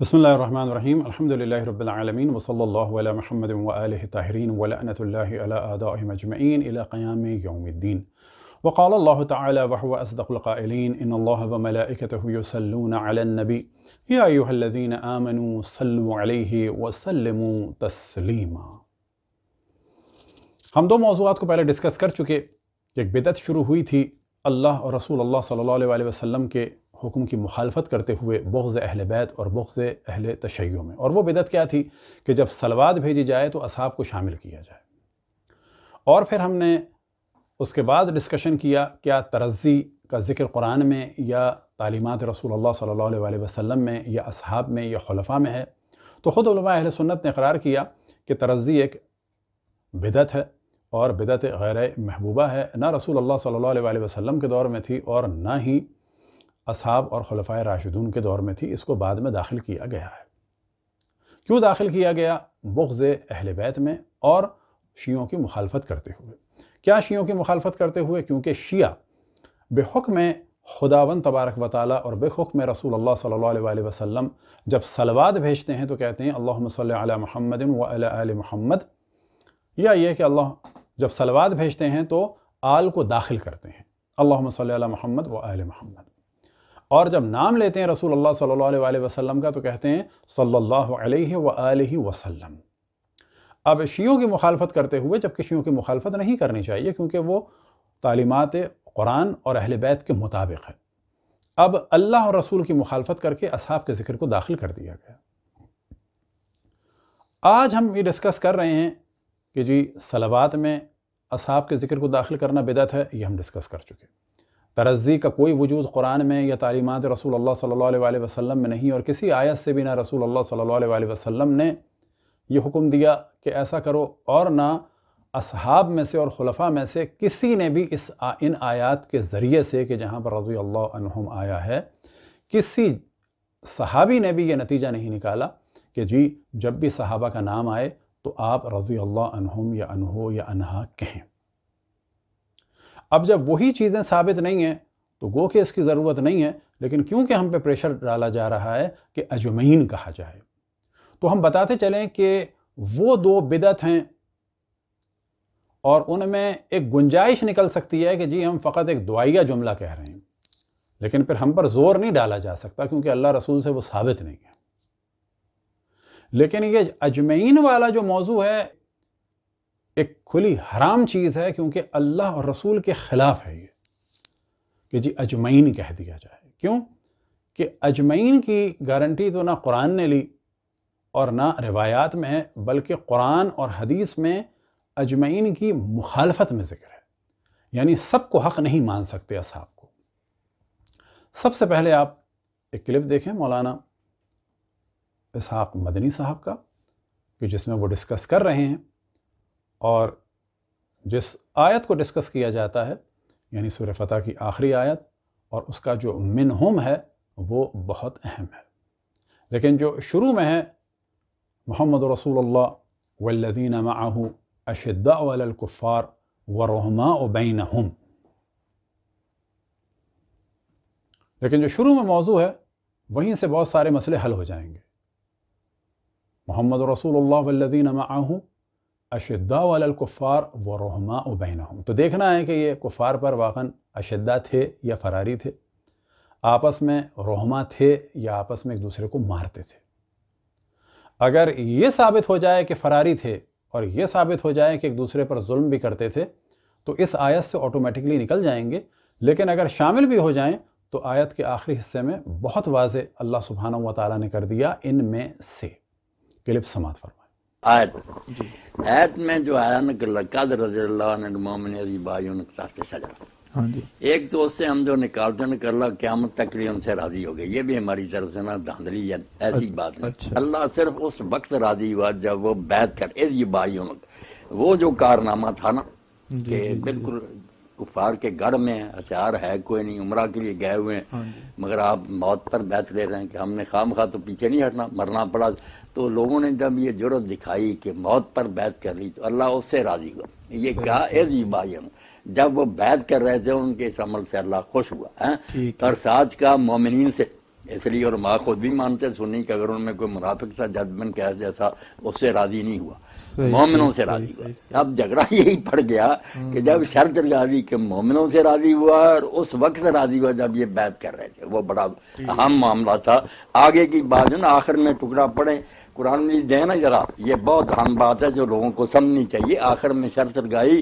بسم الله الرحمن الرحيم الحمد لله رب العالمين وصلى الله على محمد وآله الطاهرين ولعنة الله على أعدائهم أجمعين إلى قيام يوم الدين وقال الله تعالى وهو أصدق القائلين إن الله وملائكته يصلون على النبي يا أيها الذين آمنوا صلوا عليه وسلموا تسليما ہم دو موضوعات کو پہلے ڈسکس کر چکے ایک بدعت شروع ہوئی تھی اللہ اور رسول اللہ صلی اللہ علیہ وسلم کے حکم کی مخالفت کرتے ہوئے بغض اہل بیت اور بغض اہل تشیعوں میں اور وہ بدعت کیا تھی کہ جب سلوات بھیجی جائے تو اصحاب کو شامل کیا جائے اور پھر ہم نے اس کے بعد ڈسکشن کیا کیا ترزی کا ذکر قرآن میں یا تعلیمات رسول اللہ صلی اللہ علیہ وسلم میں یا اصحاب میں یا خلفاء میں ہے تو خود علماء اہل سنت نے اقرار کیا کہ ترزی ایک بدت ہے اور بدعت غیر محبوبہ ہے نہ رسول اللہ صلی اللہ علیہ وسلم کے دور میں تھی اور نہ ہی اصحاب اور خلفۂ راشدون کے دور میں تھی اس کو بعد میں داخل کیا گیا ہے کیوں داخل کیا گیا بغض اہل بیت میں اور شیعوں کی مخالفت کرتے ہوئے کیا شیعوں کی مخالفت کرتے ہوئے کیونکہ شیعہ بے حکم خداون تبارک و تعالی اور بے حکم رسول اللہ صلی اللہ علیہ وسلم جب سلوات بھیجتے ہیں تو کہتے ہیں اللہم صلی علی محمد و آل محمد یا یہ کہ اللہ جب سلوات بھیجتے ہیں تو آل کو داخل کرتے ہیں اللہم صلی علی محمد و آل محمد اور جب نام لیتے ہیں رسول اللہ صلی اللہ علیہ وسلم کا تو کہتے ہیں صلی اللہ علیہ وآلہ وسلم اب شیعوں کی مخالفت کرتے ہوئے جبکہ شیعوں کی مخالفت نہیں کرنی چاہیے کیونکہ وہ تعلیمات قرآن اور اہل بیت کے مطابق ہے اب اللہ اور رسول کی مخالفت کر کے اصحاب کے ذکر کو داخل کر دیا گیا آج ہم یہ ڈسکس کر رہے ہیں کہ جی سلوات میں اصحاب کے ذکر کو داخل کرنا بدعت ہے یہ ہم ڈسکس کر چکے ترزی کا کوئی وجود قرآن میں یا تعلیمات رسول اللہ صلی اللہ علیہ وسلم میں نہیں اور کسی آیت سے بھی نہ رسول اللہ صلی اللہ علیہ وسلم نے یہ حکم دیا کہ ایسا کرو اور نہ اصحاب میں سے اور خلفاء میں سے کسی نے بھی اس ان آیات کے ذریعے سے کہ جہاں پر رضی اللہ عنہم آیا ہے کسی صحابی نے بھی یہ نتیجہ نہیں نکالا کہ جی جب بھی صحابہ کا نام آئے تو آپ رضی اللہ عنہم یا انہو یا انہا کہیں اب جب وہی چیزیں ثابت نہیں ہیں تو گو کہ اس کی ضرورت نہیں ہے لیکن کیونکہ ہم پہ پریشر ڈالا جا رہا ہے کہ اجمعین کہا جائے تو ہم بتاتے چلیں کہ وہ دو بدت ہیں اور ان میں ایک گنجائش نکل سکتی ہے کہ جی ہم فقط ایک دعائیہ جملہ کہہ رہے ہیں لیکن پھر ہم پر زور نہیں ڈالا جا سکتا کیونکہ اللہ رسول سے وہ ثابت نہیں ہے لیکن یہ اجمعین والا جو موضوع ہے ایک کھلی حرام چیز ہے کیونکہ اللہ اور رسول کے خلاف ہے یہ کہ جی اجمعین کہہ دیا جائے کیوں کہ اجمعین کی گارنٹی تو نہ قرآن نے لی اور نہ روایات میں ہے بلکہ قرآن اور حدیث میں اجمعین کی مخالفت میں ذکر ہے یعنی سب کو حق نہیں مان سکتے اصحاب کو سب سے پہلے آپ ایک کلپ دیکھیں مولانا اسحاق مدنی صاحب کا کہ جس میں وہ ڈسکس کر رہے ہیں اور جس آیت کو ڈسکس کیا جاتا ہے یعنی سور فتح کی آخری آیت اور اس کا جو منہم ہے وہ بہت اہم ہے لیکن جو شروع میں ہے محمد رسول اللہ والذین معه اشداء علی الکفار ورحماء بینہم لیکن جو شروع میں موضوع ہے وہیں سے بہت سارے مسئلے حل ہو جائیں گے محمد رسول اللہ والذین معه اشدا الکفار و رحما بینہم تو دیکھنا ہے کہ یہ کفار پر واقعا اشدہ تھے یا فراری تھے آپس میں رحما تھے یا آپس میں ایک دوسرے کو مارتے تھے اگر یہ ثابت ہو جائے کہ فراری تھے اور یہ ثابت ہو جائے کہ ایک دوسرے پر ظلم بھی کرتے تھے تو اس آیت سے آٹومیٹکلی نکل جائیں گے لیکن اگر شامل بھی ہو جائیں تو آیت کے آخری حصے میں بہت واضح اللہ سبحانہ تعالیٰ نے کر دیا ان میں سے کلپ سماعت فرما آیت جی۔ آیت میں جو آیا نا کہ لقد رضی اللہ عنہ مومن عزیب آئیوں نے قصہ سے سجا ہاں جی۔ ایک تو اس سے ہم جو نکالتے ہیں کہ اللہ قیامت تک لیے ان سے راضی ہو گئے یہ بھی ہماری طرف سے نا دھاندلی ہے ایسی اچھا۔ بات ہے اچھا۔ اللہ صرف اس وقت راضی ہوا جب وہ بیعت کر عزیب آئیوں نے وہ جو کارنامہ تھا نا جی، کہ بالکل کفار کے گھر میں ہتھیار ہے کوئی نہیں عمرہ کے لیے گئے ہوئے ہیں ہاں جی۔ مگر آپ موت پر بیت رہے ہیں کہ ہم نے خواہ مخواہ تو پیچھے نہیں ہٹنا مرنا پڑا تو لوگوں نے جب یہ جرت دکھائی کہ موت پر بیت کر لی تو اللہ اس سے راضی ہوا یہ کیا ایسی بھائی جب وہ بیت کر رہے تھے ان کے اس عمل سے اللہ خوش ہوا ہاں۔ ہے اور ساتھ کا مومنین سے اس لیے اور ماں خود بھی مانتے سنی کہ اگر ان میں کوئی منافق تھا جدمن کیا جیسا اس سے راضی نہیں ہوا مومنوں سے راضی ہوا اب جھگڑا یہی پڑ گیا کہ جب شرط راضی کے مومنوں سے راضی ہوا اور اس وقت راضی ہوا جب یہ بیت کر رہے تھے وہ بڑا جی۔ اہم معاملہ تھا آگے کی بات نا آخر میں ٹکڑا پڑے قرآن مجید ہے نا ذرا یہ بہت اہم بات ہے جو لوگوں کو سمجھنی چاہیے آخر میں شرط لگائی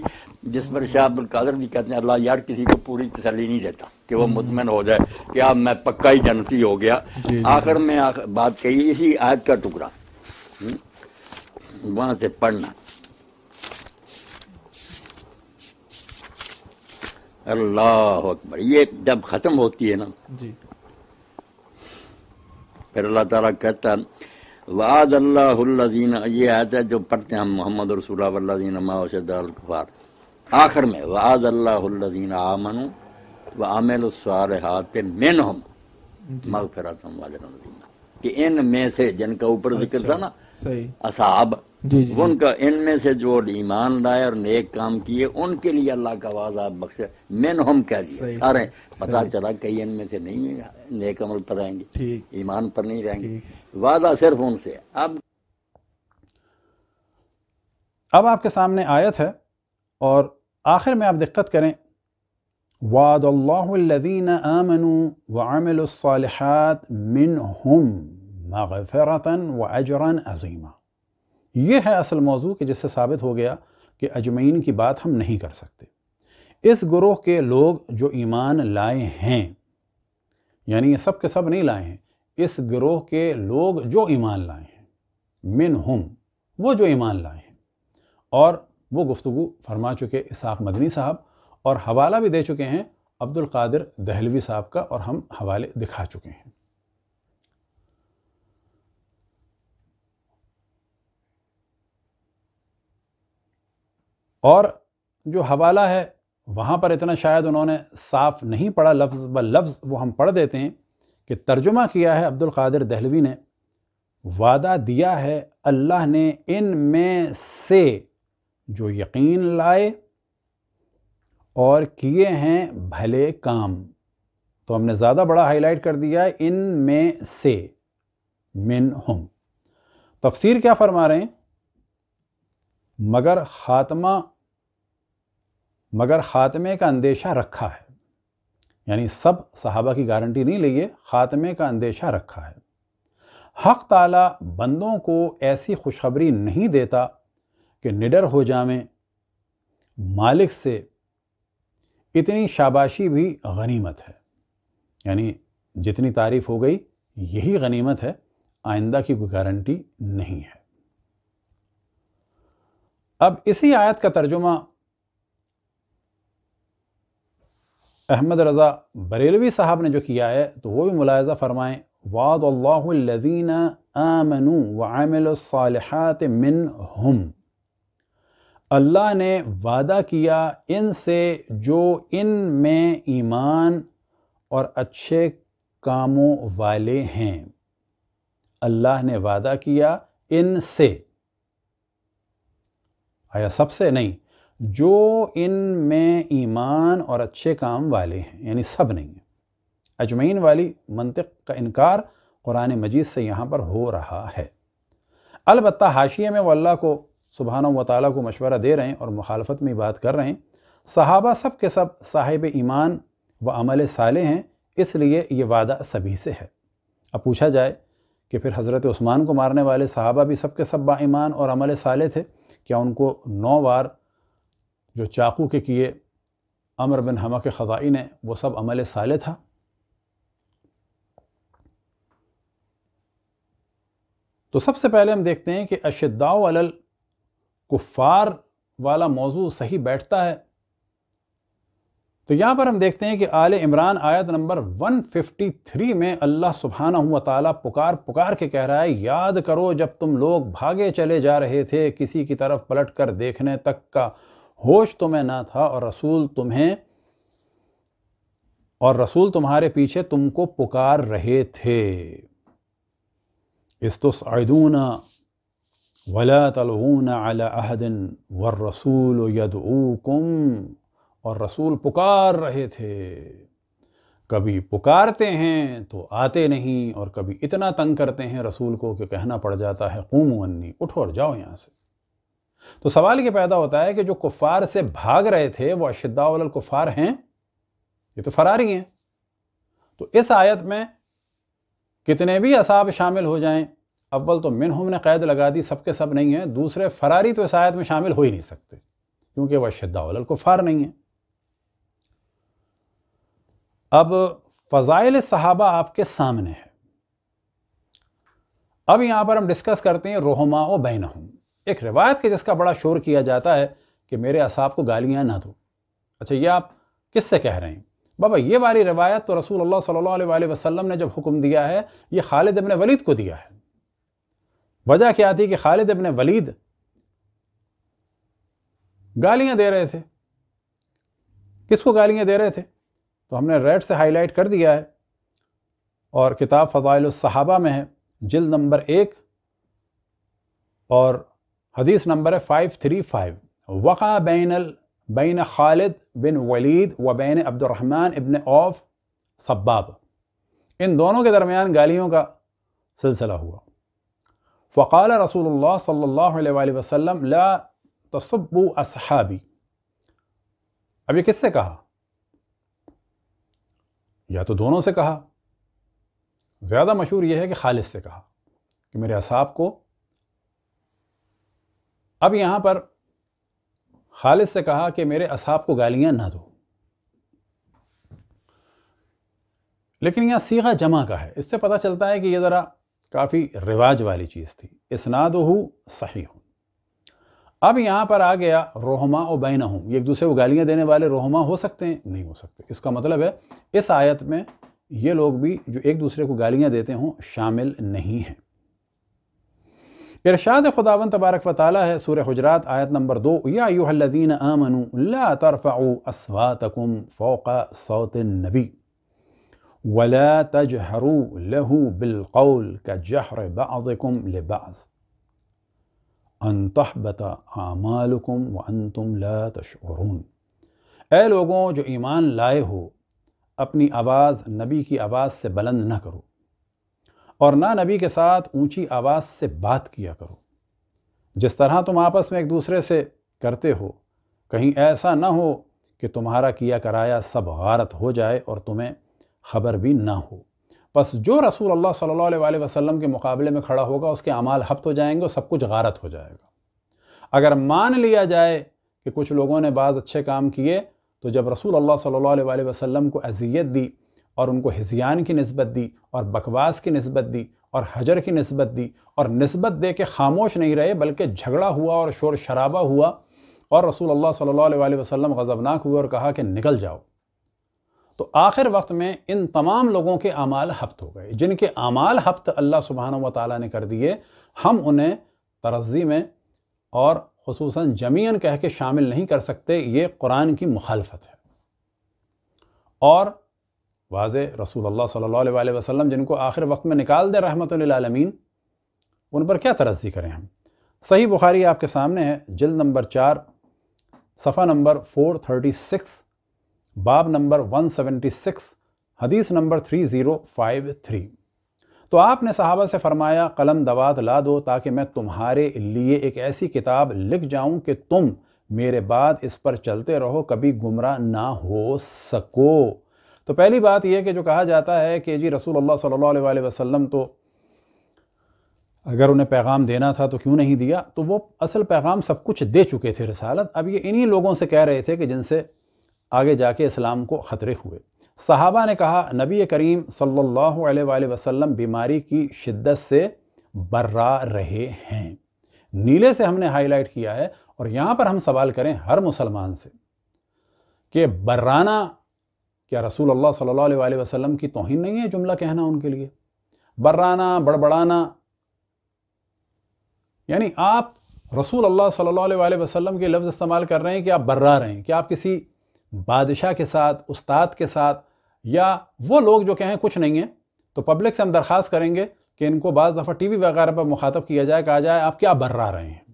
جس پر شاہ عبد القادر بھی کہتے ہیں اللہ یار کسی کو پوری تسلی نہیں دیتا کہ وہ مطمئن ہو جائے کہ میں پکا ہی جنتی ہو گیا جی، جی۔ آخر میں بات کہی اسی آیت کا ٹکڑا وہاں سے پڑھنا اللہ اکبر یہ جب ختم ہوتی ہے نا جی۔ پھر اللہ تعالیٰ کہتا ہے وعد اللہ الذین یہ آتا ہے جو پڑھتے ہیں ہم محمد رسول اللہ الدین ما شد الکفار آخر میں وعد اللہ الذین آمن و عامل الصالحات منہم جی۔ مغفرت واجر کہ ان میں سے جن کا اوپر اچھا، ذکر تھا نا اصحاب جی، جی، ان کا ان میں سے جو ایمان لائے اور نیک کام کیے ان کے لیے اللہ کا آواز آپ بخشے مین ہم کہہ دیا سارے پتا چلا کہ ان میں سے نہیں نیک عمل پر رہیں گے ایمان پر نہیں رہیں گے وعدہ صرف ان سے اب اب آپ کے سامنے آیت ہے اور آخر میں آپ دقت کریں وعد اللہ الذین آمنوا وعملوا الصالحات مغفرتا و اجران عظیمہ یہ ہے اصل موضوع کہ جس سے ثابت ہو گیا کہ اجمعین کی بات ہم نہیں کر سکتے اس گروہ کے لوگ جو ایمان لائے ہیں یعنی یہ سب کے سب نہیں لائے ہیں اس گروہ کے لوگ جو ایمان لائے ہیں من ہم وہ جو ایمان لائے ہیں اور وہ گفتگو فرما چکے اساق مدنی صاحب اور حوالہ بھی دے چکے ہیں عبد القادر دہلوی صاحب کا اور ہم حوالے دکھا چکے ہیں اور جو حوالہ ہے وہاں پر اتنا شاید انہوں نے صاف نہیں پڑھا لفظ ب لفظ وہ ہم پڑھ دیتے ہیں کہ ترجمہ کیا ہے عبد القادر دہلوی نے وعدہ دیا ہے اللہ نے ان میں سے جو یقین لائے اور کیے ہیں بھلے کام تو ہم نے زیادہ بڑا ہائی لائٹ کر دیا ہے ان میں سے من ہم تفسیر کیا فرما رہے ہیں مگر خاتمہ مگر خاتمے کا اندیشہ رکھا ہے یعنی سب صحابہ کی گارنٹی نہیں لیے خاتمے کا اندیشہ رکھا ہے حق تعالیٰ بندوں کو ایسی خوشخبری نہیں دیتا کہ نڈر ہو جامیں مالک سے اتنی شاباشی بھی غنیمت ہے یعنی جتنی تعریف ہو گئی یہی غنیمت ہے آئندہ کی کوئی گارنٹی نہیں ہے اب اسی آیت کا ترجمہ احمد رضا بریلوی صاحب نے جو کیا ہے تو وہ بھی ملاحظہ فرمائیں وعد اللہ الذین آمنوا وعملوا الصالحات منہم اللہ نے وعدہ کیا ان سے جو ان میں ایمان اور اچھے کاموں والے ہیں اللہ نے وعدہ کیا ان سے آیا سب سے نہیں جو ان میں ایمان اور اچھے کام والے ہیں یعنی سب نہیں ہیں اجمعین والی منطق کا انکار قرآن مجید سے یہاں پر ہو رہا ہے البتہ حاشیہ میں وہ اللہ کو سبحانہ و تعالیٰ کو مشورہ دے رہے ہیں اور مخالفت میں بات کر رہے ہیں صحابہ سب کے سب صاحب ایمان و عمل سالے ہیں اس لیے یہ وعدہ سبھی سے ہے اب پوچھا جائے کہ پھر حضرت عثمان کو مارنے والے صحابہ بھی سب کے سب با ایمان اور عمل سالے تھے کیا ان کو نو وار جو چاقو کے کیے امر بن کے خزائی نے وہ سب عمل سالے تھا تو سب سے پہلے ہم دیکھتے ہیں کہ اشداء علل کفار والا موضوع صحیح بیٹھتا ہے تو یہاں پر ہم دیکھتے ہیں کہ آل عمران آیت نمبر 153 میں اللہ سبحانہ و تعالیٰ پکار پکار کے کہہ رہا ہے یاد کرو جب تم لوگ بھاگے چلے جا رہے تھے کسی کی طرف پلٹ کر دیکھنے تک کا ہوش تمہیں نہ تھا اور رسول تمہیں اور رسول تمہارے پیچھے تم کو پکار رہے تھے استعدہ ولا تلغون على دن والرسول يدعوكم اور رسول پکار رہے تھے کبھی پکارتے ہیں تو آتے نہیں اور کبھی اتنا تنگ کرتے ہیں رسول کو کہ کہنا پڑ جاتا ہے قوم اٹھو اور جاؤ یہاں سے تو سوال یہ پیدا ہوتا ہے کہ جو کفار سے بھاگ رہے تھے وہ اشداول الکفار ہیں یہ تو فراری ہیں تو اس آیت میں کتنے بھی اصاب شامل ہو جائیں اول تو منہم نے قید لگا دی سب کے سب نہیں ہیں دوسرے فراری تو اس آیت میں شامل ہو ہی نہیں سکتے کیونکہ وہ اشدہ الکفار نہیں ہیں اب فضائل صحابہ آپ کے سامنے ہے اب یہاں پر ہم ڈسکس کرتے ہیں روحما و بینہم ایک روایت کے جس کا بڑا شور کیا جاتا ہے کہ میرے اصحاب کو گالیاں نہ دو اچھا یہ آپ کس سے کہہ رہے ہیں بابا یہ والی روایت تو رسول اللہ صلی اللہ علیہ وسلم نے جب حکم دیا ہے یہ خالد ابن ولید کو دیا ہے وجہ کیا تھی کہ خالد ابن ولید گالیاں دے رہے تھے کس کو گالیاں دے رہے تھے تو ہم نے ریڈ سے ہائی لائٹ کر دیا ہے اور کتاب فضائل الصحابہ میں ہے جلد نمبر ایک اور حدیث نمبر ہے فائیو تھری فائیو وقع بین بین خالد بن ولید و بین عبد الرحمن ابن اوف صباب ان دونوں کے درمیان گالیوں کا سلسلہ ہوا فقال رسول اللہ صلی اللہ علیہ وآلہ وسلم لا تصبو اصحابی اب یہ کس سے کہا یا تو دونوں سے کہا زیادہ مشہور یہ ہے کہ خالد سے کہا کہ میرے اصحاب کو اب یہاں پر خالص سے کہا کہ میرے اصحاب کو گالیاں نہ دو لیکن یہاں سیغہ جمع کا ہے اس سے پتہ چلتا ہے کہ یہ ذرا کافی رواج والی چیز تھی اسنادہو ہو صحیح ہو اب یہاں پر آ گیا روحما و بینہ ہوں ایک دوسرے کو گالیاں دینے والے روحما ہو سکتے ہیں نہیں ہو سکتے اس کا مطلب ہے اس آیت میں یہ لوگ بھی جو ایک دوسرے کو گالیاں دیتے ہوں شامل نہیں ہیں ارشاد خداون تبارک و تعالیٰ ہے سورہ حجرات آیت نمبر دو یا ایوہ الذین آمنوا لا لا ترفعوا فوق صوت النبی ولا تجہروا له بالقول بعضکم لبعض ان تحبت اعمالکم وانتم تشعرون اے لوگوں جو ایمان لائے ہو اپنی آواز نبی کی آواز سے بلند نہ کرو اور نہ نبی کے ساتھ اونچی آواز سے بات کیا کرو جس طرح تم آپس میں ایک دوسرے سے کرتے ہو کہیں ایسا نہ ہو کہ تمہارا کیا کرایا سب غارت ہو جائے اور تمہیں خبر بھی نہ ہو بس جو رسول اللہ صلی اللہ علیہ وسلم کے مقابلے میں کھڑا ہوگا اس کے اعمال ہفت ہو جائیں گے سب کچھ غارت ہو جائے گا اگر مان لیا جائے کہ کچھ لوگوں نے بعض اچھے کام کیے تو جب رسول اللہ صلی اللہ علیہ وسلم کو اذیت دی اور ان کو ہزیان کی نسبت دی اور بکواس کی نسبت دی اور حجر کی نسبت دی اور نسبت دے کے خاموش نہیں رہے بلکہ جھگڑا ہوا اور شور شرابہ ہوا اور رسول اللہ صلی اللہ علیہ وسلم غضبناک ہوئے اور کہا کہ نکل جاؤ تو آخر وقت میں ان تمام لوگوں کے اعمال ہفت ہو گئے جن کے اعمال ہفت اللہ سبحانہ و تعالیٰ نے کر دیے ہم انہیں ترزی میں اور خصوصاً جمعین کہہ کے شامل نہیں کر سکتے یہ قرآن کی مخالفت ہے اور واضح رسول اللہ صلی اللہ علیہ وسلم جن کو آخر وقت میں نکال دے رحمت للعالمین ان پر کیا ترزی کریں ہم صحیح بخاری آپ کے سامنے ہے جلد نمبر چار صفحہ نمبر فور تھرٹی سکس باب نمبر ون سیونٹی سکس حدیث number three zero five three تو آپ نے صحابہ سے فرمایا قلم دوات لا دو تاکہ میں تمہارے لیے ایک ایسی کتاب لکھ جاؤں کہ تم میرے بعد اس پر چلتے رہو کبھی گمراہ نہ ہو سکو تو پہلی بات یہ ہے کہ جو کہا جاتا ہے کہ جی رسول اللہ صلی اللہ علیہ وسلم تو اگر انہیں پیغام دینا تھا تو کیوں نہیں دیا تو وہ اصل پیغام سب کچھ دے چکے تھے رسالت اب یہ انہی لوگوں سے کہہ رہے تھے کہ جن سے آگے جا کے اسلام کو خطرے ہوئے صحابہ نے کہا نبی کریم صلی اللہ علیہ وسلم بیماری کی شدت سے برا رہے ہیں نیلے سے ہم نے ہائی لائٹ کیا ہے اور یہاں پر ہم سوال کریں ہر مسلمان سے کہ برانہ کیا رسول اللہ صلی اللہ علیہ وسلم کی توہین نہیں ہے جملہ کہنا ان کے لیے برانا بڑبڑانا یعنی آپ رسول اللہ صلی اللہ علیہ وسلم کے لفظ استعمال کر رہے ہیں کہ آپ برا رہے ہیں کہ آپ کسی بادشاہ کے ساتھ استاد کے ساتھ یا وہ لوگ جو کہیں کچھ نہیں ہیں تو پبلک سے ہم درخواست کریں گے کہ ان کو بعض دفعہ ٹی وی وغیرہ پر مخاطب کیا جائے کہا جائے آپ کیا برا رہے ہیں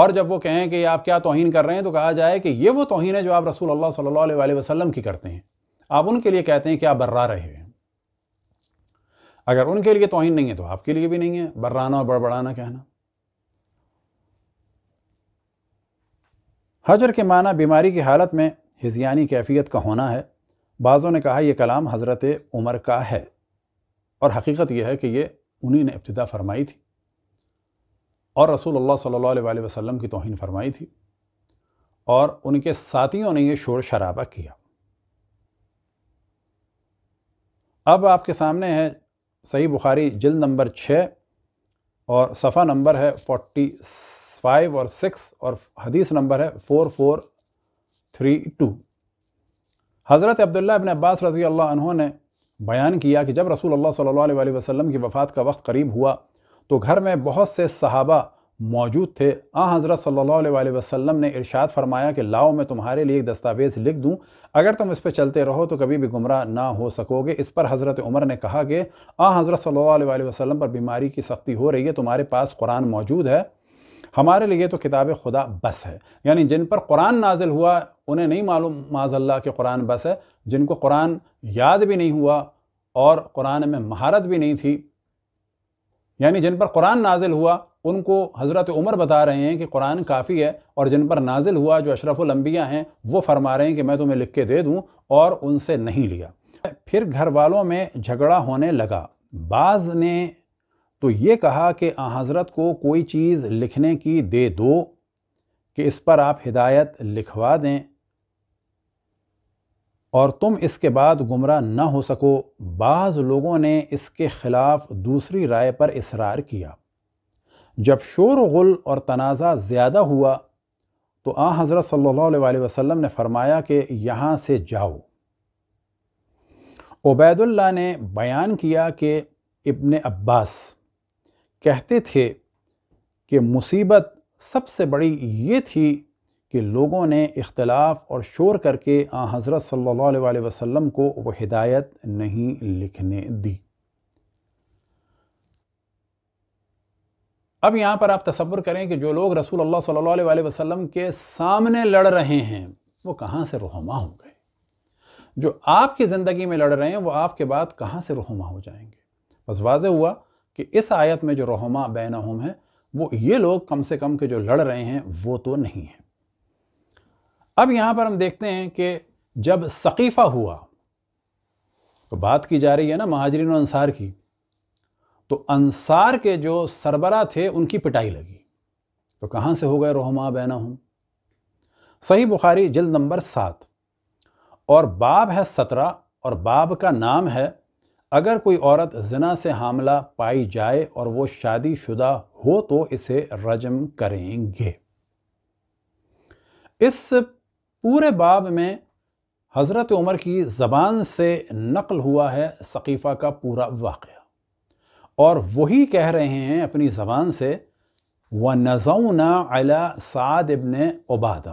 اور جب وہ کہیں کہ آپ کیا توہین کر رہے ہیں تو کہا جائے کہ یہ وہ توہین ہے جو آپ رسول اللہ صلی اللہ علیہ وآلہ وسلم کی کرتے ہیں آپ ان کے لیے کہتے ہیں کہ آپ برا رہے ہیں اگر ان کے لیے توہین نہیں ہے تو آپ کے لیے بھی نہیں ہے برانا اور بڑبڑانا کہنا حجر کے معنی بیماری کی حالت میں ہزیانی کیفیت کا ہونا ہے بعضوں نے کہا یہ کلام حضرت عمر کا ہے اور حقیقت یہ ہے کہ یہ انہی نے ابتدا فرمائی تھی اور رسول اللہ صلی اللہ علیہ وسلم کی توہین فرمائی تھی اور ان کے ساتھیوں نے یہ شور شرابہ کیا اب آپ کے سامنے ہے صحیح بخاری جلد نمبر چھ اور صفحہ نمبر ہے فورٹی فائیو اور سکس اور حدیث نمبر ہے فور فور تھری ٹو حضرت عبداللہ ابن عباس رضی اللہ عنہ نے بیان کیا کہ جب رسول اللہ صلی اللہ علیہ وسلم کی وفات کا وقت قریب ہوا تو گھر میں بہت سے صحابہ موجود تھے آ حضرت صلی اللہ علیہ وسلم نے ارشاد فرمایا کہ لاؤ میں تمہارے لیے ایک دستاویز لکھ دوں اگر تم اس پہ چلتے رہو تو کبھی بھی گمراہ نہ ہو سکو گے اس پر حضرت عمر نے کہا کہ آ حضرت صلی اللہ علیہ وسلم پر بیماری کی سختی ہو رہی ہے تمہارے پاس قرآن موجود ہے ہمارے لیے تو کتاب خدا بس ہے یعنی جن پر قرآن نازل ہوا انہیں نہیں معلوم ماذا اللہ کہ قرآن بس ہے جن کو قرآن یاد بھی نہیں ہوا اور قرآن میں مہارت بھی نہیں تھی یعنی جن پر قرآن نازل ہوا ان کو حضرت عمر بتا رہے ہیں کہ قرآن کافی ہے اور جن پر نازل ہوا جو اشرف الانبیاء ہیں وہ فرما رہے ہیں کہ میں تمہیں لکھ کے دے دوں اور ان سے نہیں لیا پھر گھر والوں میں جھگڑا ہونے لگا بعض نے تو یہ کہا کہ حضرت کو کوئی چیز لکھنے کی دے دو کہ اس پر آپ ہدایت لکھوا دیں اور تم اس کے بعد گمراہ نہ ہو سکو بعض لوگوں نے اس کے خلاف دوسری رائے پر اصرار کیا جب شور و غل اور تنازع زیادہ ہوا تو آ حضرت صلی اللہ علیہ وسلم نے فرمایا کہ یہاں سے جاؤ عبید اللہ نے بیان کیا کہ ابن عباس کہتے تھے کہ مصیبت سب سے بڑی یہ تھی کہ لوگوں نے اختلاف اور شور کر کے حضرت صلی اللہ علیہ وسلم کو وہ ہدایت نہیں لکھنے دی اب یہاں پر آپ تصور کریں کہ جو لوگ رسول اللہ صلی اللہ علیہ وسلم کے سامنے لڑ رہے ہیں وہ کہاں سے رحمہ ہو گئے جو آپ کی زندگی میں لڑ رہے ہیں وہ آپ کے بعد کہاں سے رحمہ ہو جائیں گے بس واضح ہوا کہ اس آیت میں جو رحما بینہم ہے وہ یہ لوگ کم سے کم کے جو لڑ رہے ہیں وہ تو نہیں ہیں اب یہاں پر ہم دیکھتے ہیں کہ جب ثقیفہ ہوا تو بات کی جا رہی ہے نا مہاجرین و انسار کی تو انسار کے جو سربراہ تھے ان کی پٹائی لگی تو کہاں سے ہو گئے روحما بینا ہوں صحیح بخاری جلد نمبر سات اور باب ہے سترہ اور باب کا نام ہے اگر کوئی عورت زنا سے حاملہ پائی جائے اور وہ شادی شدہ ہو تو اسے رجم کریں گے اس پورے باب میں حضرت عمر کی زبان سے نقل ہوا ہے ثقیفہ کا پورا واقعہ اور وہی کہہ رہے ہیں اپنی زبان سے وَنَزَوْنَا عَلَى نا سعد اباد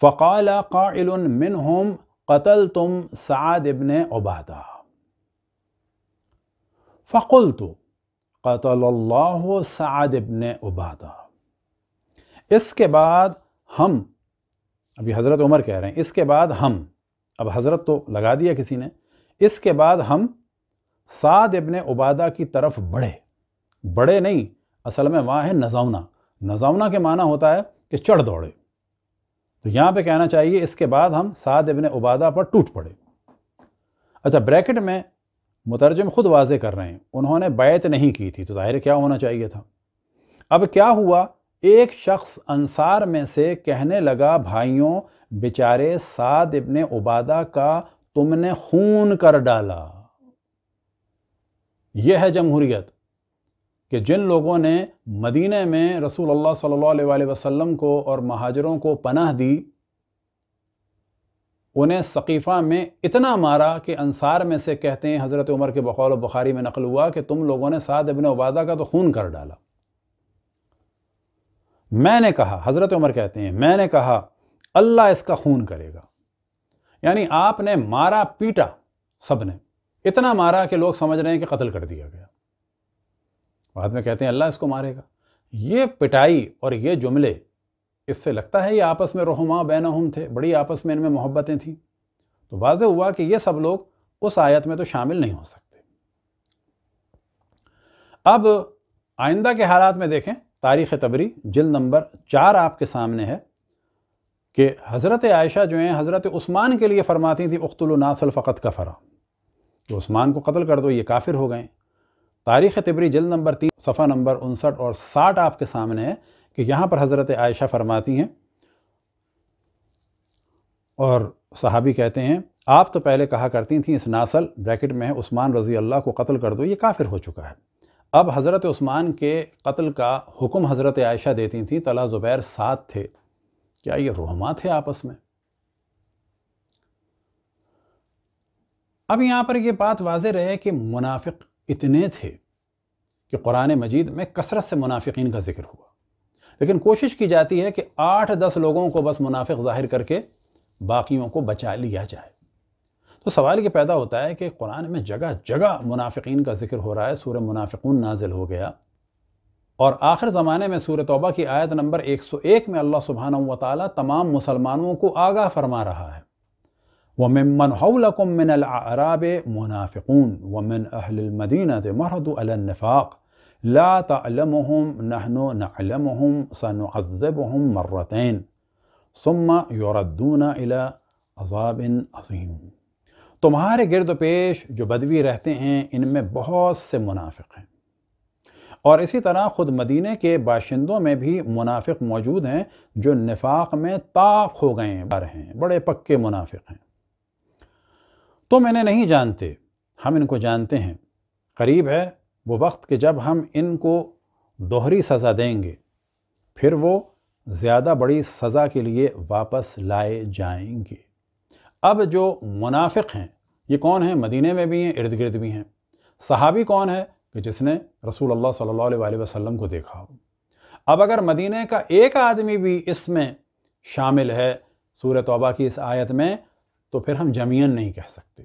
فقال قل من ہوم قتل تم سادن ابادا فقل تو قطل اللہ سادن اس کے بعد ہم ابھی حضرت عمر کہہ رہے ہیں اس کے بعد ہم اب حضرت تو لگا دیا کسی نے اس کے بعد ہم سعد ابن عبادہ کی طرف بڑھے بڑے نہیں اصل میں وہاں ہے نزونا نزونا کے معنی ہوتا ہے کہ چڑھ دوڑے تو یہاں پہ کہنا چاہیے اس کے بعد ہم سعد ابن عبادہ پر ٹوٹ پڑے اچھا بریکٹ میں مترجم خود واضح کر رہے ہیں انہوں نے بیعت نہیں کی تھی تو ظاہر کیا ہونا چاہیے تھا اب کیا ہوا ایک شخص انصار میں سے کہنے لگا بھائیوں بیچارے سعد ابن عبادہ کا تم نے خون کر ڈالا یہ ہے جمہوریت کہ جن لوگوں نے مدینہ میں رسول اللہ صلی اللہ علیہ وسلم کو اور مہاجروں کو پناہ دی انہیں ثقیفہ میں اتنا مارا کہ انصار میں سے کہتے ہیں حضرت عمر کے بخول و بخاری میں نقل ہوا کہ تم لوگوں نے سعد ابن عبادہ کا تو خون کر ڈالا میں نے کہا حضرت عمر کہتے ہیں میں نے کہا اللہ اس کا خون کرے گا یعنی آپ نے مارا پیٹا سب نے اتنا مارا کہ لوگ سمجھ رہے ہیں کہ قتل کر دیا گیا بعد میں کہتے ہیں اللہ اس کو مارے گا یہ پٹائی اور یہ جملے اس سے لگتا ہے یہ آپس میں رحما بینہم تھے بڑی آپس میں ان میں محبتیں تھیں تو واضح ہوا کہ یہ سب لوگ اس آیت میں تو شامل نہیں ہو سکتے اب آئندہ کے حالات میں دیکھیں تاریخ تبری جل نمبر چار آپ کے سامنے ہے کہ حضرت عائشہ جو ہیں حضرت عثمان کے لیے فرماتی تھیں اختلو الناس فقط کا فرا تو عثمان کو قتل کر دو یہ کافر ہو گئے تاریخ تبری جل نمبر تین صفحہ نمبر انسٹھ اور ساٹھ آپ کے سامنے ہے کہ یہاں پر حضرت عائشہ فرماتی ہیں اور صحابی کہتے ہیں آپ تو پہلے کہا کرتی تھیں اس ناسل بریکٹ میں عثمان رضی اللہ کو قتل کر دو یہ کافر ہو چکا ہے اب حضرت عثمان کے قتل کا حکم حضرت عائشہ دیتی تھیں تلا زبیر ساتھ تھے کیا یہ رحما تھے آپس میں اب یہاں پر یہ بات واضح رہے کہ منافق اتنے تھے کہ قرآن مجید میں کثرت سے منافقین کا ذکر ہوا لیکن کوشش کی جاتی ہے کہ آٹھ دس لوگوں کو بس منافق ظاہر کر کے باقیوں کو بچا لیا جائے तो सवाल ये पैदा होता है कि कुरान में जगह जगह मुनाफिकीन का जिक्र हो रहा है सूर्य मुनाफिकून नाजिल हो गया और आखिर ज़माने में सूर्य तौबा की आयत नंबर 101 में अल्लाह सुबहान व ताली तमाम मुसलमानों को आगाह फरमा रहा है वमन हौलकुम मिन अराब मुनाफिकून वमिन अहलमदीनत मरद अलनफ़ाक़ ला तलमहम नहनो नलमहम सनज़बहम मर्रतैन सुम युरदून अला अजाबिन अजीम تمہارے گرد و پیش جو بدوی رہتے ہیں ان میں بہت سے منافق ہیں اور اسی طرح خود مدینہ کے باشندوں میں بھی منافق موجود ہیں جو نفاق میں طاق ہو گئے ہیں بڑے پکے منافق ہیں تم انہیں نہیں جانتے ہم ان کو جانتے ہیں قریب ہے وہ وقت کہ جب ہم ان کو دوہری سزا دیں گے پھر وہ زیادہ بڑی سزا کے لیے واپس لائے جائیں گے اب جو منافق ہیں یہ کون ہیں مدینہ میں بھی ہیں ارد گرد بھی ہیں صحابی کون ہے کہ جس نے رسول اللہ صلی اللہ علیہ وسلم کو دیکھا ہو اب اگر مدینہ کا ایک آدمی بھی اس میں شامل ہے سور توبہ کی اس آیت میں تو پھر ہم جمین نہیں کہہ سکتے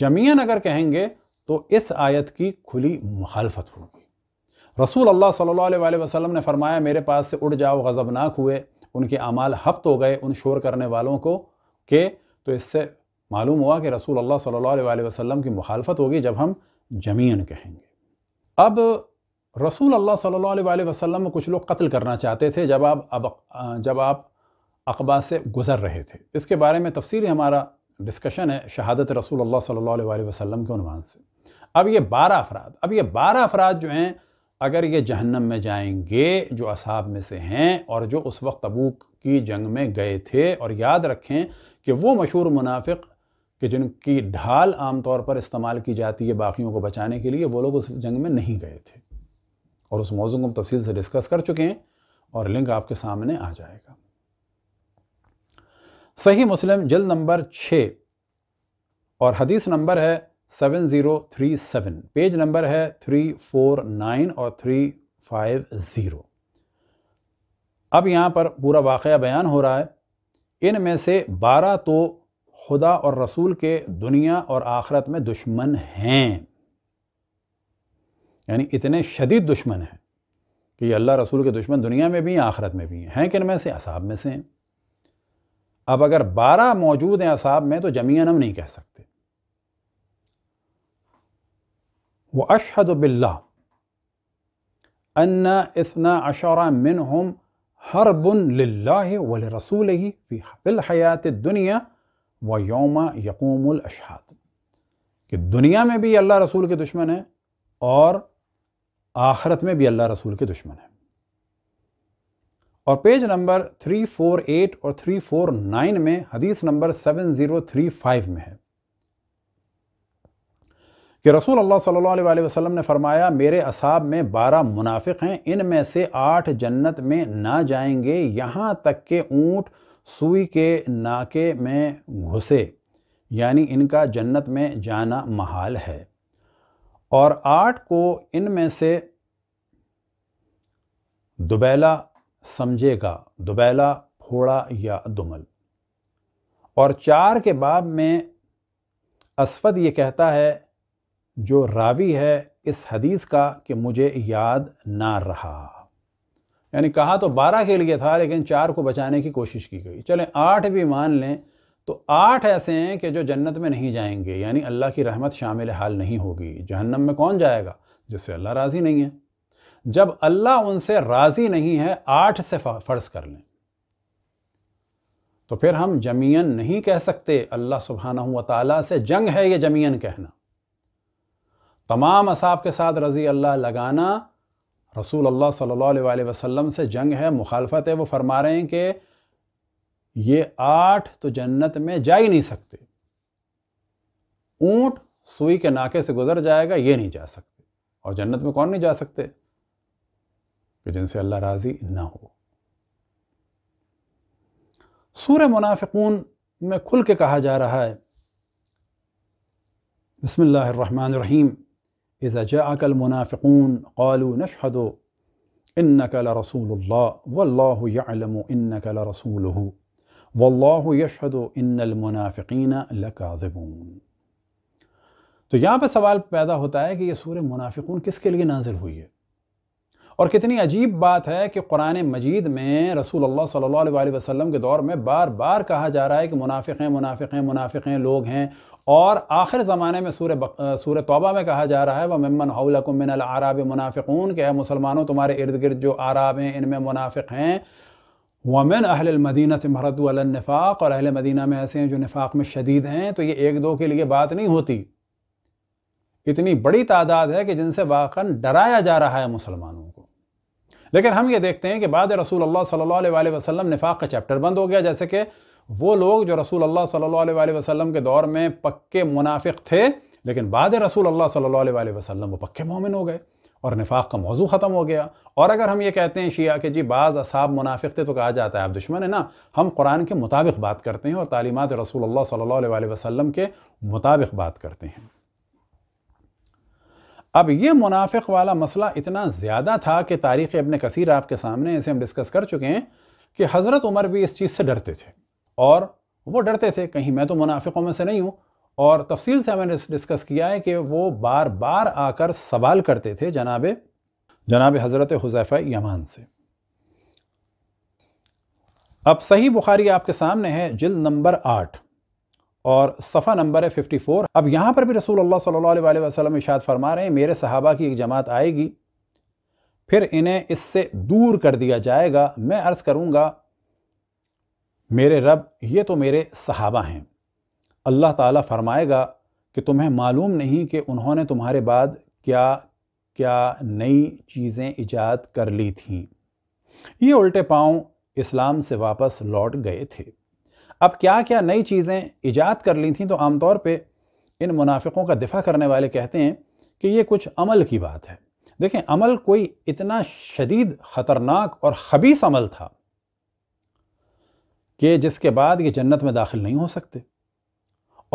جمین اگر کہیں گے تو اس آیت کی کھلی مخالفت ہوگی رسول اللہ صلی اللہ علیہ وسلم نے فرمایا میرے پاس سے اڑ جاؤ غضبناک ہوئے ان کے اعمال ہفت ہو گئے ان شور کرنے والوں کو کہ تو اس سے معلوم ہوا کہ رسول اللہ صلی اللہ علیہ وسلم کی مخالفت ہوگی جب ہم جمین کہیں گے اب رسول اللہ صلی اللہ علیہ وسلم میں کچھ لوگ قتل کرنا چاہتے تھے جب آپ جب آپ اقبا سے گزر رہے تھے اس کے بارے میں تفصیلی ہمارا ڈسکشن ہے شہادت رسول اللہ صلی اللہ علیہ وسلم کے عنوان سے اب یہ بارہ افراد اب یہ بارہ افراد جو ہیں اگر یہ جہنم میں جائیں گے جو اصحاب میں سے ہیں اور جو اس وقت تبوک کی جنگ میں گئے تھے اور یاد رکھیں کہ وہ مشہور منافق کہ جن کی ڈھال عام طور پر استعمال کی جاتی ہے باقیوں کو بچانے کے لیے وہ لوگ اس جنگ میں نہیں گئے تھے اور اس موضوع کو ہم تفصیل سے ڈسکس کر چکے ہیں اور لنک آپ کے سامنے آ جائے گا صحیح مسلم جلد نمبر چھ اور حدیث نمبر ہے seven zero three seven page number ہے تھری فور نائن اور تھری فائیو زیرو اب یہاں پر پورا واقعہ بیان ہو رہا ہے ان میں سے بارہ تو خدا اور رسول کے دنیا اور آخرت میں دشمن ہیں یعنی اتنے شدید دشمن ہیں کہ یہ اللہ رسول کے دشمن دنیا میں بھی ہیں آخرت میں بھی ہیں ہیں کن میں سے اصحاب میں سے ہیں اب اگر بارہ موجود ہیں اصحاب میں تو جمی نم نہیں کہہ سکتے وہ اشحد بلّہ انا اثنا اشورہ منہم ہر بُ ہی فی حفل حیات دنیا و یوم یقوم الاشحاد کہ دنیا میں بھی اللہ رسول کے دشمن ہے اور آخرت میں بھی اللہ رسول کے دشمن ہیں اور پیج نمبر 348 اور 349 میں حدیث نمبر 7035 میں ہے کہ رسول اللہ صلی اللہ علیہ وسلم نے فرمایا میرے اصحاب میں بارہ منافق ہیں ان میں سے آٹھ جنت میں نہ جائیں گے یہاں تک کہ اونٹ سوئی کے ناکے میں گھسے یعنی ان کا جنت میں جانا محال ہے اور آٹھ کو ان میں سے دبیلا سمجھے گا دبیلا پھوڑا یا دمل اور چار کے باب میں اسفد یہ کہتا ہے جو راوی ہے اس حدیث کا کہ مجھے یاد نہ رہا یعنی کہا تو بارہ کے لیے تھا لیکن چار کو بچانے کی کوشش کی گئی چلیں آٹھ بھی مان لیں تو آٹھ ایسے ہیں کہ جو جنت میں نہیں جائیں گے یعنی اللہ کی رحمت شامل حال نہیں ہوگی جہنم میں کون جائے گا جس سے اللہ راضی نہیں ہے جب اللہ ان سے راضی نہیں ہے آٹھ سے فرض کر لیں تو پھر ہم جمین نہیں کہہ سکتے اللہ سبحانہ و تعالیٰ سے جنگ ہے یہ جمین کہنا تمام اصحاب کے ساتھ رضی اللہ لگانا رسول اللہ صلی اللہ علیہ وسلم سے جنگ ہے مخالفت ہے وہ فرما رہے ہیں کہ یہ آٹھ تو جنت میں جا ہی نہیں سکتے اونٹ سوئی کے ناکے سے گزر جائے گا یہ نہیں جا سکتے اور جنت میں کون نہیں جا سکتے کہ جن سے اللہ راضی نہ ہو سور منافقون میں کھل کے کہا جا رہا ہے بسم اللہ الرحمن الرحیم اذا جاءك المنافقون قالوا نشهد انك لرسول الله والله يعلم انك لرسوله والله يشهد ان المنافقين لكاذبون تو یہاں پہ سوال پیدا ہوتا ہے کہ یہ سورہ منافقون کس کے لیے نازل ہوئی ہے اور کتنی عجیب بات ہے کہ قرآن مجید میں رسول اللہ صلی اللہ علیہ وسلم کے دور میں بار بار کہا جا رہا ہے کہ منافق ہیں منافق ہیں منافق ہیں لوگ ہیں اور آخر زمانے میں سورہ بق... سور توبہ میں کہا جا رہا ہے وہ ممن العراب منافقون کہ اے مسلمانوں تمہارے ارد گرد جو عراب ہیں ان میں منافق ہیں ومن اہل المدینہ مرد النفاق اور اہل مدینہ میں ایسے ہیں جو نفاق میں شدید ہیں تو یہ ایک دو کے لیے بات نہیں ہوتی اتنی بڑی تعداد ہے کہ جن سے واقعا ڈرایا جا رہا ہے مسلمانوں کو لیکن ہم یہ دیکھتے ہیں کہ بعد رسول اللہ صلی اللہ علیہ وسلم نفاق کا چیپٹر بند ہو گیا جیسے کہ وہ لوگ جو رسول اللہ صلی اللہ علیہ وسلم کے دور میں پکے منافق تھے لیکن بعد رسول اللہ صلی اللہ علیہ وسلم وہ پکے مومن ہو گئے اور نفاق کا موضوع ختم ہو گیا اور اگر ہم یہ کہتے ہیں شیعہ کہ جی بعض اصحاب منافق تھے تو کہا جاتا ہے آپ دشمن ہیں نا ہم قرآن کے مطابق بات کرتے ہیں اور تعلیمات رسول اللہ صلی اللہ علیہ وسلم کے مطابق بات کرتے ہیں اب یہ منافق والا مسئلہ اتنا زیادہ تھا کہ تاریخ ابن کثیر آپ کے سامنے اسے ہم ڈسکس کر چکے ہیں کہ حضرت عمر بھی اس چیز سے ڈرتے تھے اور وہ ڈرتے تھے کہیں میں تو منافقوں میں سے نہیں ہوں اور تفصیل سے ہم نے ڈسکس کیا ہے کہ وہ بار بار آ کر سوال کرتے تھے جناب جناب حضرت حضیفہ یمان سے اب صحیح بخاری آپ کے سامنے ہے جلد نمبر آٹھ اور صفحہ نمبر ہے ففٹی فور اب یہاں پر بھی رسول اللہ صلی اللہ علیہ وسلم اشاد فرما رہے ہیں میرے صحابہ کی ایک جماعت آئے گی پھر انہیں اس سے دور کر دیا جائے گا میں عرض کروں گا میرے رب یہ تو میرے صحابہ ہیں اللہ تعالیٰ فرمائے گا کہ تمہیں معلوم نہیں کہ انہوں نے تمہارے بعد کیا کیا نئی چیزیں ایجاد کر لی تھیں یہ الٹے پاؤں اسلام سے واپس لوٹ گئے تھے اب کیا کیا نئی چیزیں ایجاد کر لی تھیں تو عام طور پہ ان منافقوں کا دفاع کرنے والے کہتے ہیں کہ یہ کچھ عمل کی بات ہے دیکھیں عمل کوئی اتنا شدید خطرناک اور خبیص عمل تھا کہ جس کے بعد یہ جنت میں داخل نہیں ہو سکتے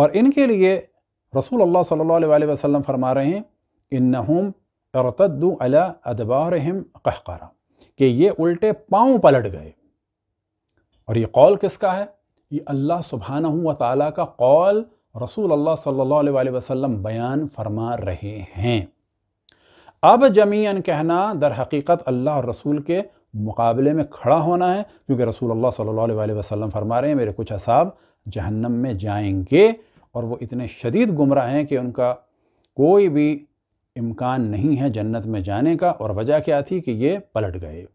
اور ان کے لیے رسول اللہ صلی اللہ علیہ وسلم فرما رہے ہیں انہم علی ادبارہم رحم کہ یہ الٹے پاؤں پلٹ گئے اور یہ قول کس کا ہے یہ اللہ سبحانہ تعالیٰ کا قول رسول اللہ صلی اللہ علیہ وسلم بیان فرما رہے ہیں اب جمیعاً کہنا در حقیقت اللہ رسول کے مقابلے میں کھڑا ہونا ہے کیونکہ رسول اللہ صلی اللہ علیہ وسلم فرما رہے ہیں میرے کچھ اصحاب جہنم میں جائیں گے اور وہ اتنے شدید گمراہ ہیں کہ ان کا کوئی بھی امکان نہیں ہے جنت میں جانے کا اور وجہ کیا تھی کہ یہ پلٹ گئے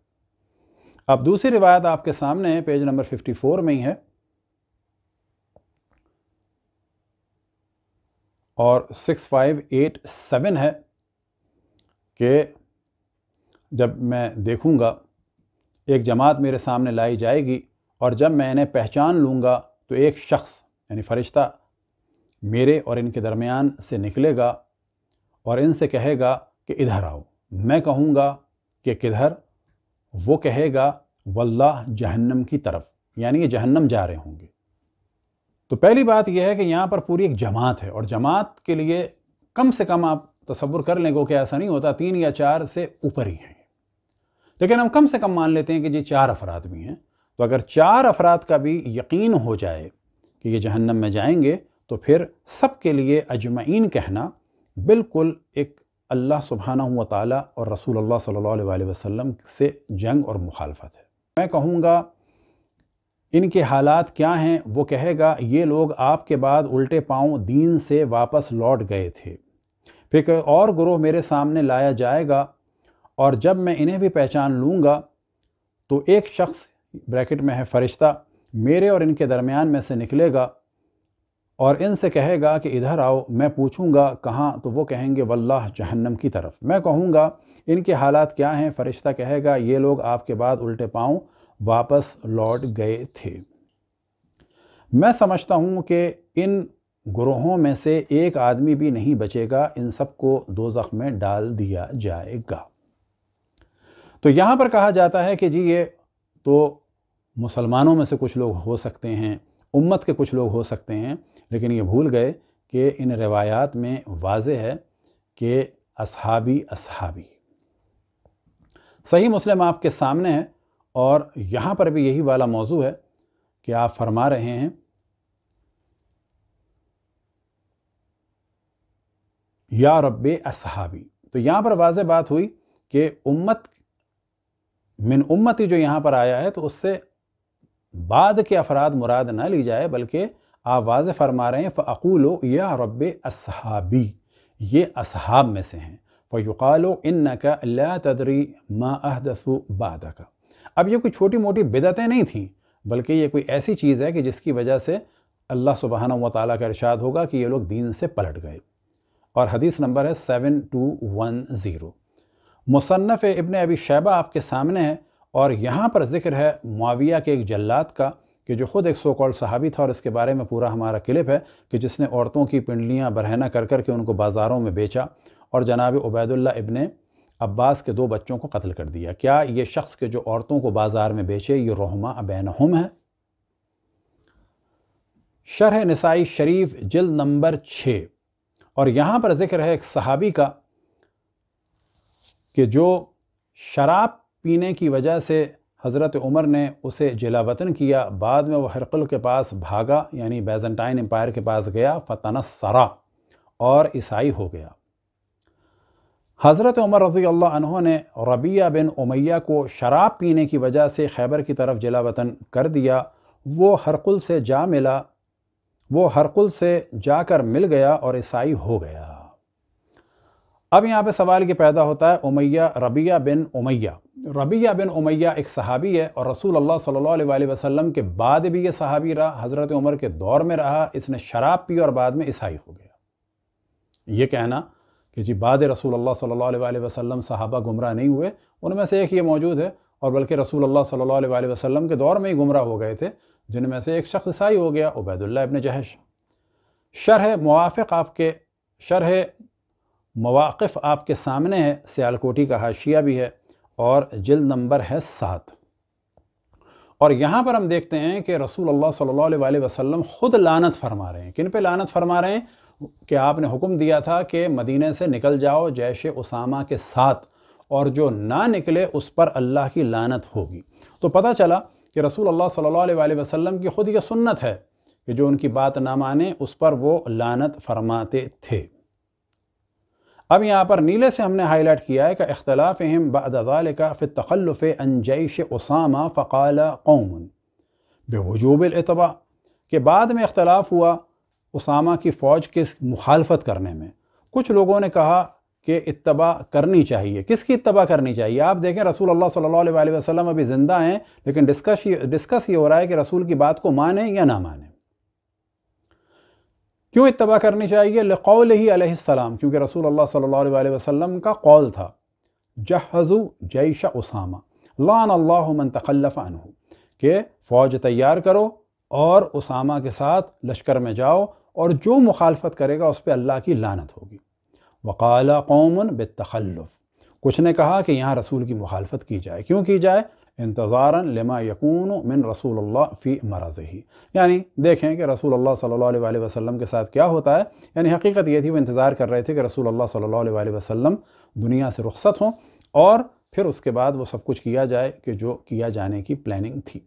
اب دوسری روایت آپ کے سامنے ہے پیج نمبر 54 میں ہی ہے اور 6587 ہے کہ جب میں دیکھوں گا ایک جماعت میرے سامنے لائی جائے گی اور جب میں انہیں پہچان لوں گا تو ایک شخص یعنی فرشتہ میرے اور ان کے درمیان سے نکلے گا اور ان سے کہے گا کہ ادھر آؤ میں کہوں گا کہ کدھر وہ کہے گا واللہ جہنم کی طرف یعنی یہ جہنم جا رہے ہوں گے تو پہلی بات یہ ہے کہ یہاں پر پوری ایک جماعت ہے اور جماعت کے لیے کم سے کم آپ تصور کر لیں گو کہ ایسا نہیں ہوتا تین یا چار سے اوپر ہی ہیں لیکن ہم کم سے کم مان لیتے ہیں کہ یہ چار افراد بھی ہیں تو اگر چار افراد کا بھی یقین ہو جائے کہ یہ جہنم میں جائیں گے تو پھر سب کے لیے اجمعین کہنا بالکل ایک اللہ سبحانہ و تعالیٰ اور رسول اللہ صلی اللہ علیہ وسلم سے جنگ اور مخالفت ہے میں کہوں گا ان کے حالات کیا ہیں وہ کہے گا یہ لوگ آپ کے بعد الٹے پاؤں دین سے واپس لوٹ گئے تھے پھر کوئی اور گروہ میرے سامنے لایا جائے گا اور جب میں انہیں بھی پہچان لوں گا تو ایک شخص بریکٹ میں ہے فرشتہ میرے اور ان کے درمیان میں سے نکلے گا اور ان سے کہے گا کہ ادھر آؤ میں پوچھوں گا کہاں تو وہ کہیں گے واللہ جہنم کی طرف میں کہوں گا ان کے حالات کیا ہیں فرشتہ کہے گا یہ لوگ آپ کے بعد الٹے پاؤں واپس لوٹ گئے تھے میں سمجھتا ہوں کہ ان گروہوں میں سے ایک آدمی بھی نہیں بچے گا ان سب کو دو میں ڈال دیا جائے گا تو یہاں پر کہا جاتا ہے کہ جی یہ تو مسلمانوں میں سے کچھ لوگ ہو سکتے ہیں امت کے کچھ لوگ ہو سکتے ہیں لیکن یہ بھول گئے کہ ان روایات میں واضح ہے کہ اصحابی اصحابی صحیح مسلم آپ کے سامنے ہے اور یہاں پر بھی یہی والا موضوع ہے کہ آپ فرما رہے ہیں یا رب اصحابی تو یہاں پر واضح بات ہوئی کہ امت من امتی جو یہاں پر آیا ہے تو اس سے بعد کے افراد مراد نہ لی جائے بلکہ آواز فرما رہے ہیں فعقول و یا رب اصحابی یہ اصحاب میں سے ہیں فیقال و ان کا اللہ تدری ما عہدس باد اب یہ کوئی چھوٹی موٹی بدعتیں نہیں تھیں بلکہ یہ کوئی ایسی چیز ہے کہ جس کی وجہ سے اللہ سبحانہ و تعالیٰ کا ارشاد ہوگا کہ یہ لوگ دین سے پلٹ گئے اور حدیث نمبر ہے سیون ٹو ون زیرو مصنف ابن ابی شیبہ آپ کے سامنے ہے اور یہاں پر ذکر ہے معاویہ کے ایک جلات کا کہ جو خود ایک سوکال صحابی تھا اور اس کے بارے میں پورا ہمارا کلپ ہے کہ جس نے عورتوں کی پنڈلیاں برہنہ کر کر کے ان کو بازاروں میں بیچا اور جناب عبید اللہ ابن عباس کے دو بچوں کو قتل کر دیا کیا یہ شخص کے جو عورتوں کو بازار میں بیچے یہ رحمہ بینہم ہے شرح نسائی شریف جلد نمبر چھ اور یہاں پر ذکر ہے ایک صحابی کا کہ جو شراب پینے کی وجہ سے حضرت عمر نے اسے جلا وطن کیا بعد میں وہ حرقل کے پاس بھاگا یعنی بیزنٹائن امپائر کے پاس گیا فتن سرا اور عیسائی ہو گیا حضرت عمر رضی اللہ عنہ نے ربیہ بن عمیہ کو شراب پینے کی وجہ سے خیبر کی طرف جلا وطن کر دیا وہ حرقل سے جا ملا وہ حرقل سے جا کر مل گیا اور عیسائی ہو گیا اب یہاں پہ سوال یہ پیدا ہوتا ہے امیہ ربیہ بن امیہ ربیہ بن امیہ ایک صحابی ہے اور رسول اللہ صلی اللہ علیہ وسلم کے بعد بھی یہ صحابی رہا حضرت عمر کے دور میں رہا اس نے شراب پی اور بعد میں عیسائی ہو گیا یہ کہنا کہ جی بعد رسول اللہ صلی اللہ علیہ وسلم صحابہ گمراہ نہیں ہوئے ان میں سے ایک یہ موجود ہے اور بلکہ رسول اللہ صلی اللہ علیہ وسلم کے دور میں ہی گمراہ ہو گئے تھے جن میں سے ایک شخص عیسائی ہو گیا عبید اللہ ابن جہش شرح موافق آپ کے شرح مواقف آپ کے سامنے ہے سیالکوٹی کا حاشیہ بھی ہے اور جلد نمبر ہے سات اور یہاں پر ہم دیکھتے ہیں کہ رسول اللہ صلی اللہ علیہ وسلم خود لانت فرما رہے ہیں کن پہ لانت فرما رہے ہیں کہ آپ نے حکم دیا تھا کہ مدینہ سے نکل جاؤ جیش اسامہ کے ساتھ اور جو نہ نکلے اس پر اللہ کی لانت ہوگی تو پتہ چلا کہ رسول اللہ صلی اللہ علیہ وسلم کی خود یہ سنت ہے کہ جو ان کی بات نہ مانے اس پر وہ لانت فرماتے تھے اب یہاں پر نیلے سے ہم نے ہائی لائٹ کیا ہے کہ اختلاف اہم فی التخلف ان جیش اسامہ فقال قوم بے وجوب التباء کہ بعد میں اختلاف ہوا اسامہ کی فوج کس مخالفت کرنے میں کچھ لوگوں نے کہا کہ اتباع کرنی چاہیے کس کی اتباع کرنی چاہیے آپ دیکھیں رسول اللہ صلی اللہ علیہ وسلم ابھی زندہ ہیں لیکن ڈسکش ڈسکس یہ ہو رہا ہے کہ رسول کی بات کو مانیں یا نہ مانیں کیوں اتباع کرنی چاہیے لقول ہی علیہ السلام کیونکہ رسول اللہ صلی اللہ علیہ وسلم کا قول تھا جہزو جیش اسامہ لان اللہ من تخلف عنہ کہ فوج تیار کرو اور اسامہ کے ساتھ لشکر میں جاؤ اور جو مخالفت کرے گا اس پہ اللہ کی لانت ہوگی وقال قوم بالتخلف کچھ نے کہا کہ یہاں رسول کی مخالفت کی جائے کیوں کی جائے انتظارا لما یقون من رسول اللہ فی مرضہی ہی یعنی دیکھیں کہ رسول اللہ صلی اللہ علیہ وسلم کے ساتھ کیا ہوتا ہے یعنی حقیقت یہ تھی وہ انتظار کر رہے تھے کہ رسول اللہ صلی اللہ علیہ وسلم دنیا سے رخصت ہوں اور پھر اس کے بعد وہ سب کچھ کیا جائے کہ جو کیا جانے کی پلاننگ تھی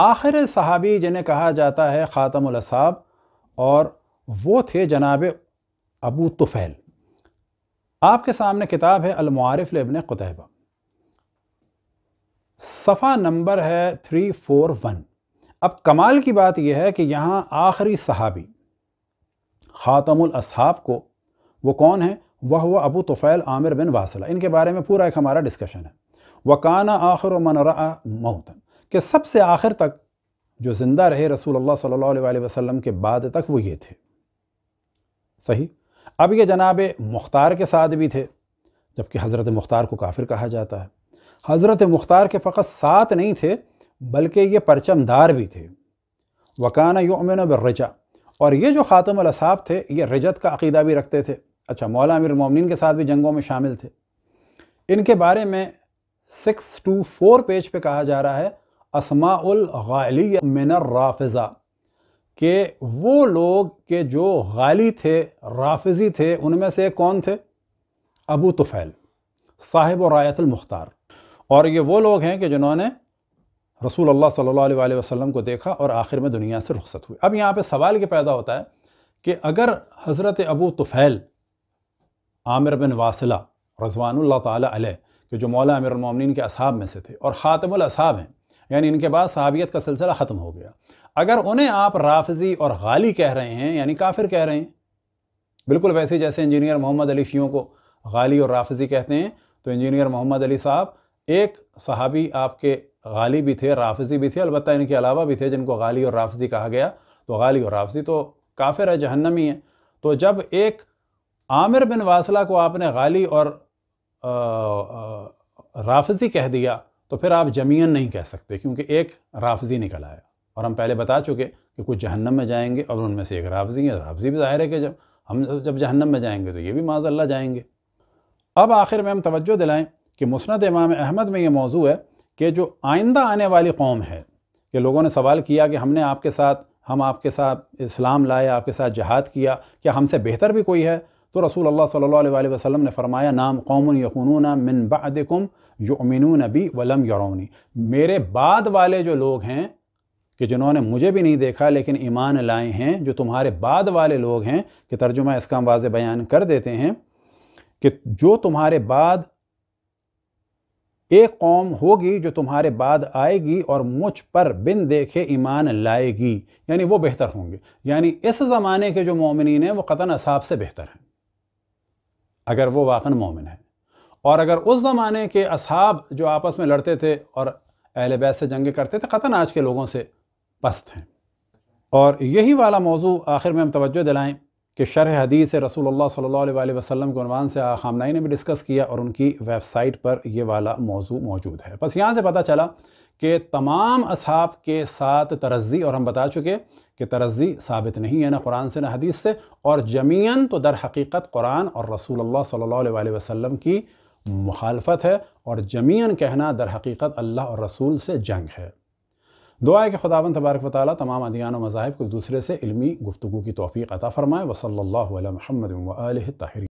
آخر صحابی جنہیں کہا جاتا ہے خاتم الاسحاب اور وہ تھے جناب ابو طفیل آپ کے سامنے کتاب ہے المعارف لابن قطعبہ صفحہ نمبر ہے 341 اب کمال کی بات یہ ہے کہ یہاں آخری صحابی خاتم الاصحاب کو وہ کون ہیں وہ ہوا ابو طفیل عامر بن واصلہ ان کے بارے میں پورا ایک ہمارا ڈسکشن ہے وَقَانَ آخر و منرا مؤت کہ سب سے آخر تک جو زندہ رہے رسول اللہ صلی اللہ علیہ وسلم کے بعد تک وہ یہ تھے صحیح اب یہ جناب مختار کے ساتھ بھی تھے جبکہ حضرت مختار کو کافر کہا جاتا ہے حضرت مختار کے فقط سات نہیں تھے بلکہ یہ پرچم دار بھی تھے وکانہ یؤمن بالرجا اور یہ جو خاتم الاصحاب تھے یہ رجت کا عقیدہ بھی رکھتے تھے اچھا مولا امیر المومنین کے ساتھ بھی جنگوں میں شامل تھے ان کے بارے میں سکس ٹو فور پیج پہ کہا جا رہا ہے اسماء الغالی من الرافضہ کہ وہ لوگ کہ جو غالی تھے رافضی تھے ان میں سے کون تھے ابو طفیل صاحب و رایت المختار اور یہ وہ لوگ ہیں کہ جنہوں نے رسول اللہ صلی اللہ علیہ وسلم کو دیکھا اور آخر میں دنیا سے رخصت ہوئی اب یہاں پہ سوال یہ پیدا ہوتا ہے کہ اگر حضرت ابو طفیل عامر بن واصلہ رضوان اللہ تعالیٰ علیہ کہ جو مولا امیر المومنین کے اصحاب میں سے تھے اور خاتم الاصحاب ہیں یعنی ان کے بعد صحابیت کا سلسلہ ختم ہو گیا اگر انہیں آپ رافضی اور غالی کہہ رہے ہیں یعنی کافر کہہ رہے ہیں بالکل ویسے جیسے انجینئر محمد علی شیوں کو غالی اور رافضی کہتے ہیں تو انجینئر محمد علی صاحب ایک صحابی آپ کے غالی بھی تھے رافضی بھی تھے البتہ ان کے علاوہ بھی تھے جن کو غالی اور رافضی کہا گیا تو غالی اور رافضی تو کافر ہے جہنمی ہے ہیں تو جب ایک عامر بن واصلہ کو آپ نے غالی اور رافضی کہہ دیا تو پھر آپ جمعن نہیں کہہ سکتے کیونکہ ایک رافضی نکل آیا اور ہم پہلے بتا چکے کہ کچھ جہنم میں جائیں گے اور ان میں سے ایک رافضی ہیں رافضی بھی ظاہر ہے کہ جب ہم جب جہنم میں جائیں گے تو یہ بھی معذ اللہ جائیں گے اب آخر میں ہم توجہ دلائیں کہ مسند امام احمد میں یہ موضوع ہے کہ جو آئندہ آنے والی قوم ہے کہ لوگوں نے سوال کیا کہ ہم نے آپ کے ساتھ ہم آپ کے ساتھ اسلام لائے آپ کے ساتھ جہاد کیا کیا ہم سے بہتر بھی کوئی ہے تو رسول اللہ صلی اللہ علیہ وسلم نے فرمایا نام قوم یقون من بعدکم یؤمنون بی ولم یرونی میرے بعد والے جو لوگ ہیں کہ جنہوں نے مجھے بھی نہیں دیکھا لیکن ایمان لائے ہیں جو تمہارے بعد والے لوگ ہیں کہ ترجمہ اس کا واضح بیان کر دیتے ہیں کہ جو تمہارے بعد ایک قوم ہوگی جو تمہارے بعد آئے گی اور مجھ پر بن دیکھے ایمان لائے گی یعنی وہ بہتر ہوں گے یعنی اس زمانے کے جو مومنین ہیں وہ قطن اصحاب سے بہتر ہیں اگر وہ واقعا مومن ہیں اور اگر اس زمانے کے اصحاب جو آپس میں لڑتے تھے اور اہل بیت سے جنگیں کرتے تھے قطن آج کے لوگوں سے پست ہیں اور یہی والا موضوع آخر میں ہم توجہ دلائیں کہ شرح حدیث رسول اللہ صلی اللہ علیہ وسلم کو عنوان سے خامنائی نے بھی ڈسکس کیا اور ان کی ویب سائٹ پر یہ والا موضوع موجود ہے بس یہاں سے پتہ چلا کہ تمام اصحاب کے ساتھ ترزی اور ہم بتا چکے کہ ترزی ثابت نہیں ہے نہ قرآن سے نہ حدیث سے اور جمعین تو در حقیقت قرآن اور رسول اللہ صلی اللہ علیہ وسلم کی مخالفت ہے اور جمعین کہنا در حقیقت اللہ اور رسول سے جنگ ہے دعا ہے کہ خداون تبارک و تعالیٰ تمام ادیان و مذاہب کو دوسرے سے علمی گفتگو کی توفیق عطا فرمائے وصلی اللہ علیہ محمد و تحریر